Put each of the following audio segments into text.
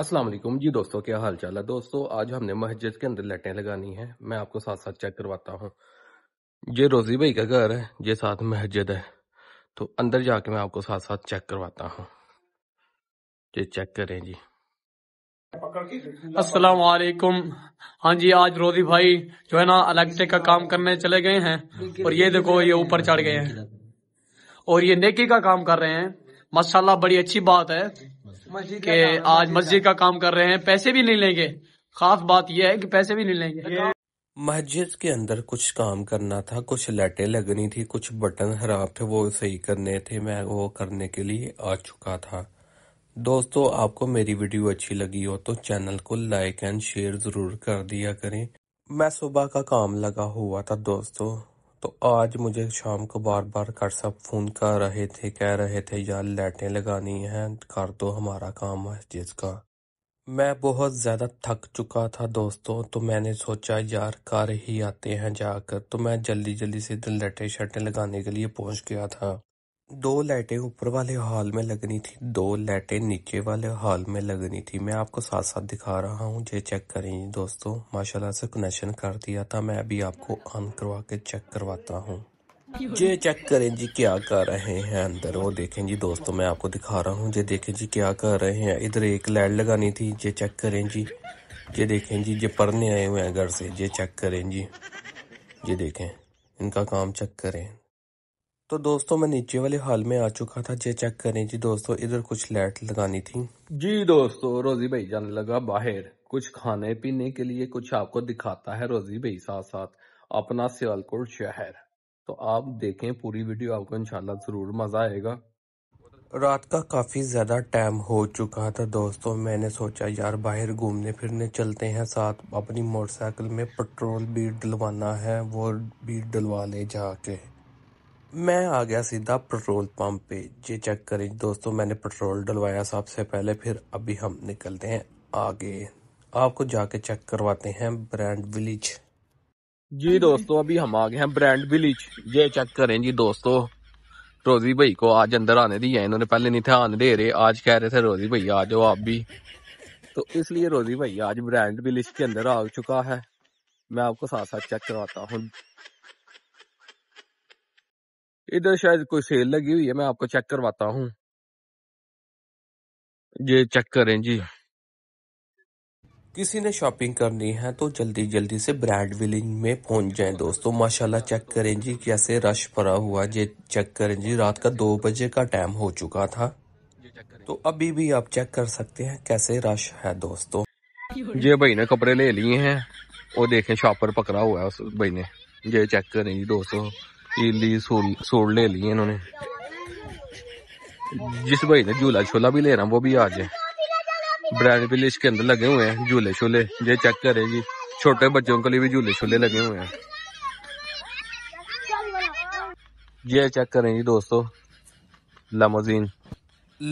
अस्सलाम वालेकुम जी दोस्तों क्या हाल चाल है दोस्तों आज हमने मस्जिद के अंदर लाइटें लगानी है मैं आपको साथ साथ चेक करवाता हूँ ये रोजी भाई का घर है ये साथ मस्जिद है तो अंदर जाके मैं आपको साथ साथ चेक करवाता हूँ ये चेक करें जी अस्सलाम वालेकुम हाँ जी आज रोजी भाई जो है ना इलेक्ट्रिक का काम करने चले गए हैं और ये देखो ये ऊपर चढ़ गए हैं और ये नेकी का काम कर रहे हैं माशाल्लाह बड़ी अच्छी बात है कि आज मस्जिद का काम कर रहे हैं पैसे भी नहीं लेंगे खास बात यह है कि पैसे भी नहीं लेंगे मस्जिद के अंदर कुछ काम करना था कुछ लाइटें लगनी थी कुछ बटन खराब थे वो सही करने थे मैं वो करने के लिए आ चुका था दोस्तों आपको मेरी वीडियो अच्छी लगी हो तो चैनल को लाइक एंड शेयर जरूर कर दिया करें मैं सुबह का काम लगा हुआ था दोस्तों तो आज मुझे शाम को बार बार कर सब फ़ोन कर रहे थे कह रहे थे यार लाइटें लगानी हैं कर दो तो हमारा काम मस्जिद का मैं बहुत ज़्यादा थक चुका था दोस्तों तो मैंने सोचा यार कर ही आते हैं जाकर तो मैं जल्दी जल्दी से लाइटें शर्टें लगाने के लिए पहुंच गया था दो लाइटें ऊपर वाले हॉल में लगनी थी दो लाइटें नीचे वाले हॉल में लगनी थी मैं आपको साथ साथ दिखा रहा हूँ ये चेक करें दोस्तों माशाल्लाह से कनेक्शन कर दिया था मैं अभी आपको ऑन करवा के चेक करवाता हूँ ये चेक करें जी क्या कर रहे हैं अंदर वो देखें जी दोस्तों मैं आपको दिखा रहा हूँ ये देखें जी क्या कर रहे हैं इधर एक लाइट लगानी थी ये चेक करें जी ये देखें जी ये पढ़ने आए हुए हैं घर से ये चेक करें जी ये देखें इनका काम चेक करें तो दोस्तों मैं नीचे वाले हाल में आ चुका था जे चेक करें जी दोस्तों इधर कुछ लाइट लगानी थी जी दोस्तों रोजी भाई जाने लगा बाहर कुछ खाने पीने के लिए कुछ आपको दिखाता है रोजी भाई साथ साथ अपना सियालकोट शहर तो आप देखें पूरी वीडियो आपको इंशाल्लाह जरूर मजा आएगा रात का काफ़ी ज़्यादा टाइम हो चुका था दोस्तों मैंने सोचा यार बाहर घूमने फिरने चलते हैं साथ अपनी मोटरसाइकिल में पेट्रोल भी डलवाना है वो भी डलवा ले जाके मैं आ गया सीधा पेट्रोल पंप पे ये चेक करें दोस्तों मैंने पेट्रोल डलवाया सबसे पहले फिर अभी हम निकलते हैं आगे आपको जाके चेक करवाते हैं ब्रांड विलेज जी दोस्तों अभी हम आ गए हैं ब्रांड विलेज ये चेक करें जी दोस्तों रोजी भाई को आज अंदर आने दिया इन्होंने पहले नहीं था आने दे रहे आज कह रहे थे रोजी भाई आ जाओ आप भी तो इसलिए रोजी भाई आज ब्रांड विलेज के अंदर आ चुका है मैं आपको साथ साथ चेक करवाता हूँ इधर शायद कोई सेल लगी हुई है मैं आपको चेक करवाता हूँ ये चेक करें जी किसी ने शॉपिंग करनी है तो जल्दी जल्दी से ब्रांड विलिंग में पहुंच जाएं दोस्तों माशाल्लाह चेक करें जी कैसे रश भरा हुआ ये चेक करें जी रात का दो बजे का टाइम हो चुका था तो अभी भी आप चेक कर सकते हैं कैसे रश है दोस्तों ये भाई ने कपड़े ले लिए हैं और देखें शॉपर पकड़ा हुआ है उस भाई ने ये चेक करें जी दोस्तों इली सोल ले ली इन्होंने जिस भाई ने झूला छोला भी ले रहा वो भी आज है ब्रांड विलेज के अंदर लगे हुए हैं झूले छोले ये चेक करें जी छोटे बच्चों के लिए भी झूले छोले लगे हुए हैं ये चेक करें जी दोस्तों लामोजीन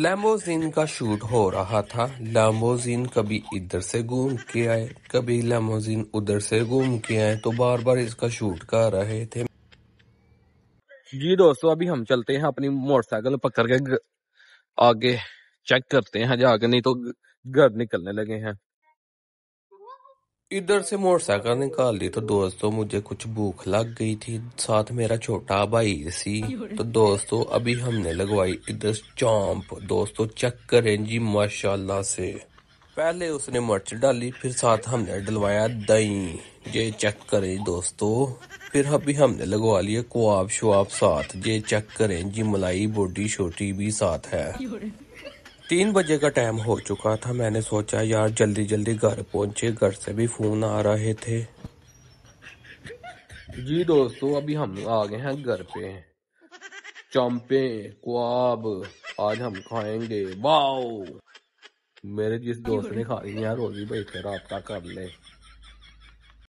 लेमोजीन का शूट हो रहा था लेमोजीन कभी इधर से घूम के आए कभी लेमोजीन उधर से घूम के आए तो बार बार इसका शूट कर रहे थे जी दोस्तों अभी हम चलते हैं अपनी मोटरसाइकिल पकड़ के आगे चेक करते हैं जाके नहीं तो घर निकलने लगे हैं इधर से मोटरसाइकिल निकाल ली तो दोस्तों मुझे कुछ भूख लग गई थी साथ मेरा छोटा भाई सी तो दोस्तों अभी हमने लगवाई इधर चौंप दोस्तों चेक करें जी माशाल्लाह से पहले उसने मर्च डाली फिर साथ हमने डलवाया दही ये चेक करें दोस्तों फिर अभी हमने लगवा लिया कुआब शुआब साथ ये चेक करें जी मलाई बॉडी छोटी भी साथ है तीन बजे का टाइम हो चुका था मैंने सोचा यार जल्दी जल्दी घर पहुंचे घर से भी फोन आ रहे थे जी दोस्तों अभी हम आ गए हैं घर पे चम्पे कुआब आज हम खाएंगे वाओ मेरे जिस दोस्त ने खा ली यार रोजी बैठे कर रहा कर ले